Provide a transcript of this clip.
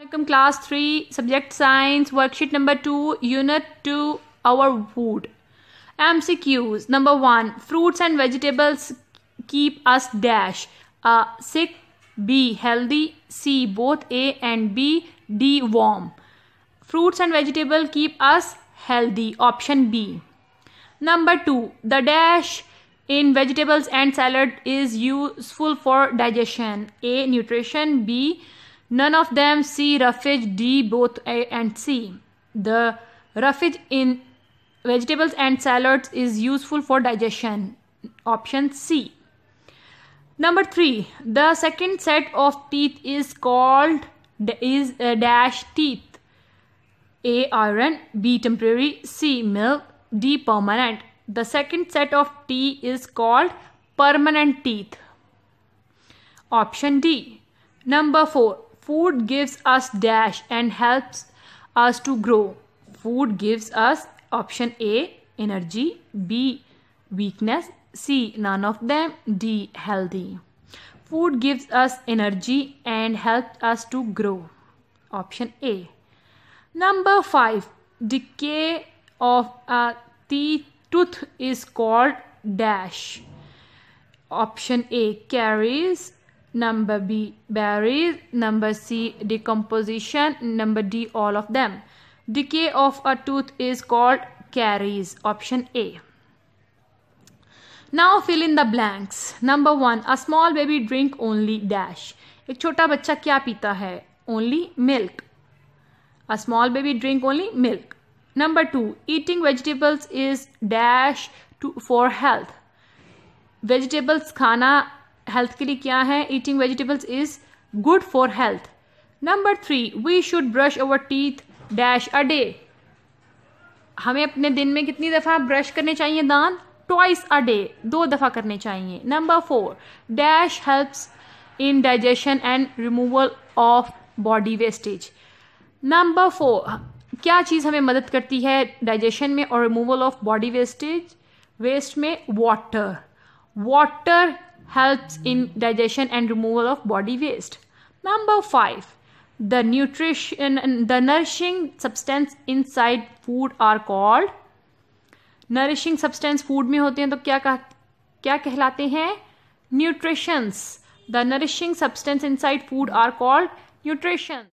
Welcome class 3 subject science worksheet number 2 unit 2 our Food. MCQs number 1 fruits and vegetables keep us dash uh, sick B healthy C both A and B D warm fruits and vegetables keep us healthy option B number 2 the dash in vegetables and salad is useful for digestion A nutrition B None of them see roughage D both A and C. The roughage in vegetables and salads is useful for digestion. Option C. Number 3. The second set of teeth is called is a uh, dash teeth. A iron, B temporary, C milk, D permanent. The second set of teeth is called permanent teeth. Option D. Number 4 food gives us dash and helps us to grow food gives us option a energy b weakness c none of them d healthy food gives us energy and helps us to grow option a number 5 decay of a teeth tooth is called dash option a caries number B berries, number C decomposition, number D all of them. Decay of a tooth is called caries, option A. Now fill in the blanks. Number one, a small baby drink only dash. एक छोटा बच्चा क्या पीता है Only milk. A small baby drink only milk. Number two, eating vegetables is dash to for health. Vegetables खाना health के लिए क्या है eating vegetables is good for health number three we should brush our teeth dash a day हमें अपने दिन में कितनी दफ़ा ब्रश करने चाहिए दान ट्वाइस अ डे दो दफ़ा करने चाहिए number four dash helps in digestion and removal of body wastage number four क्या चीज़ हमें मदद करती है डाइजेशन में और removal of body wastage waste में water water helps in digestion and removal of body waste. Number 5 the nutrition the nourishing substance inside food are called nourishing substance food में होते हैं तो क्या कह, क्या कहलाते हैं nutritions the nourishing substance inside food are called nutrition